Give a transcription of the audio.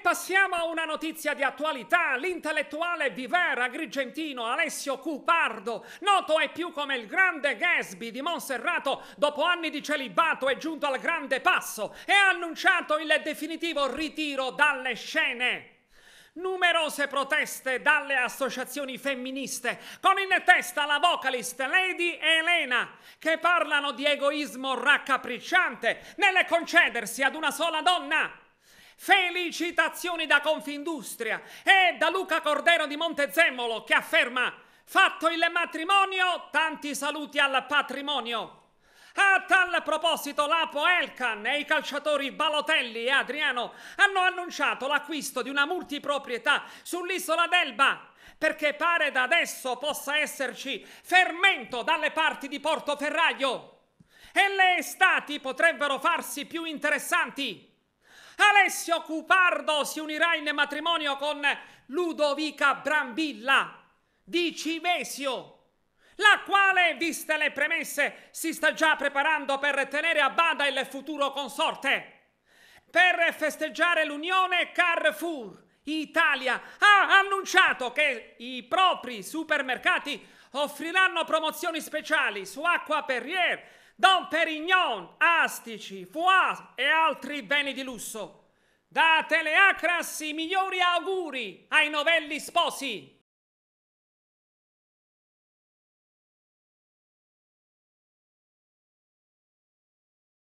passiamo a una notizia di attualità. L'intellettuale Vivera agrigentino Alessio Cupardo, noto e più come il grande Gatsby di Monserrato, dopo anni di celibato è giunto al grande passo e ha annunciato il definitivo ritiro dalle scene. Numerose proteste dalle associazioni femministe, con in testa la vocalist Lady Elena, che parlano di egoismo raccapricciante nel concedersi ad una sola donna. Felicitazioni da Confindustria e da Luca Cordero di Montezemolo che afferma Fatto il matrimonio, tanti saluti al patrimonio. A tal proposito l'Apo Elkan e i calciatori Balotelli e Adriano hanno annunciato l'acquisto di una multiproprietà sull'isola d'Elba perché pare da adesso possa esserci fermento dalle parti di Portoferraio e le estati potrebbero farsi più interessanti. Alessio Cupardo si unirà in matrimonio con Ludovica Brambilla di Cimesio la quale, viste le premesse, si sta già preparando per tenere a bada il futuro consorte. Per festeggiare l'unione, Carrefour Italia ha annunciato che i propri supermercati offriranno promozioni speciali su acqua Perrier, Don Perignon, astici, foie e altri beni di lusso. Date le acras i migliori auguri ai novelli sposi.